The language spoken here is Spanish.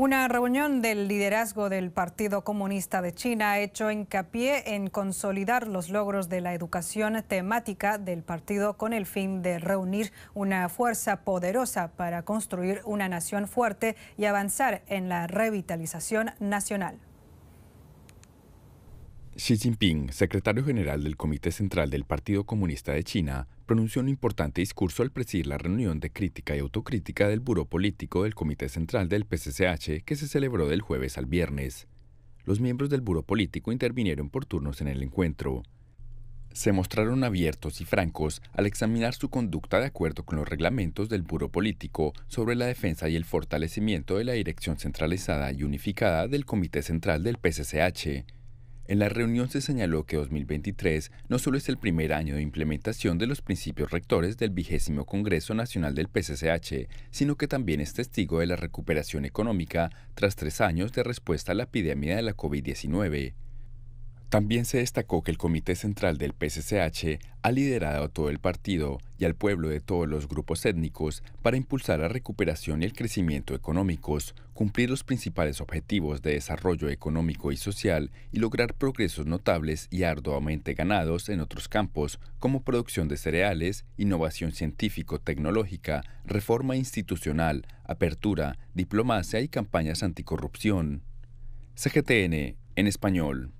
Una reunión del liderazgo del Partido Comunista de China ha hecho hincapié en consolidar los logros de la educación temática del partido con el fin de reunir una fuerza poderosa para construir una nación fuerte y avanzar en la revitalización nacional. Xi Jinping, secretario general del Comité Central del Partido Comunista de China, pronunció un importante discurso al presidir la reunión de crítica y autocrítica del Buró Político del Comité Central del PCCH que se celebró del jueves al viernes. Los miembros del Buró Político intervinieron por turnos en el encuentro. Se mostraron abiertos y francos al examinar su conducta de acuerdo con los reglamentos del Buró Político sobre la defensa y el fortalecimiento de la dirección centralizada y unificada del Comité Central del PCCH en la reunión se señaló que 2023 no solo es el primer año de implementación de los principios rectores del vigésimo Congreso Nacional del PCCH, sino que también es testigo de la recuperación económica tras tres años de respuesta a la epidemia de la COVID-19. También se destacó que el Comité Central del PSCH ha liderado a todo el partido y al pueblo de todos los grupos étnicos para impulsar la recuperación y el crecimiento económicos, cumplir los principales objetivos de desarrollo económico y social y lograr progresos notables y arduamente ganados en otros campos como producción de cereales, innovación científico-tecnológica, reforma institucional, apertura, diplomacia y campañas anticorrupción. CGTN en español.